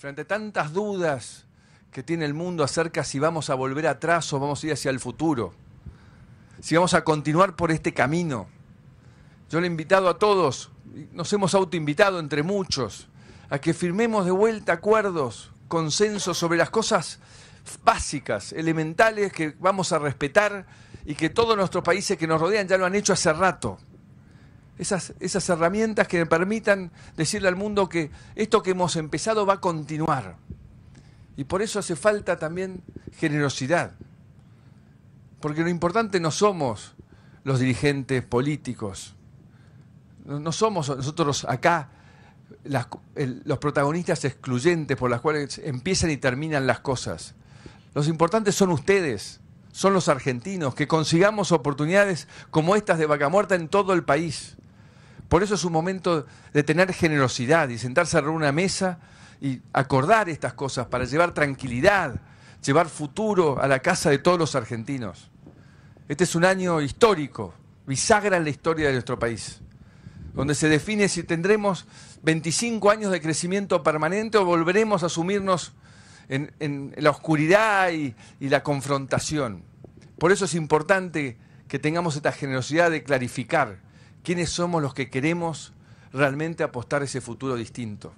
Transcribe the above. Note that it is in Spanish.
frente a tantas dudas que tiene el mundo acerca si vamos a volver atrás o vamos a ir hacia el futuro, si vamos a continuar por este camino. Yo le he invitado a todos, nos hemos autoinvitado entre muchos, a que firmemos de vuelta acuerdos, consensos sobre las cosas básicas, elementales que vamos a respetar y que todos nuestros países que nos rodean ya lo han hecho hace rato esas, herramientas que permitan decirle al mundo que esto que hemos empezado va a continuar. Y por eso hace falta también generosidad. Porque lo importante no somos los dirigentes políticos, no somos nosotros acá los protagonistas excluyentes por las cuales empiezan y terminan las cosas. Los importantes son ustedes, son los argentinos, que consigamos oportunidades como estas de vaca muerta en todo el país. Por eso es un momento de tener generosidad y sentarse a una mesa y acordar estas cosas para llevar tranquilidad, llevar futuro a la casa de todos los argentinos. Este es un año histórico, bisagra en la historia de nuestro país, donde se define si tendremos 25 años de crecimiento permanente o volveremos a sumirnos en, la oscuridad y la confrontación. Por eso es importante que tengamos esta generosidad de clarificar quiénes somos los que queremos realmente apostar ese futuro distinto.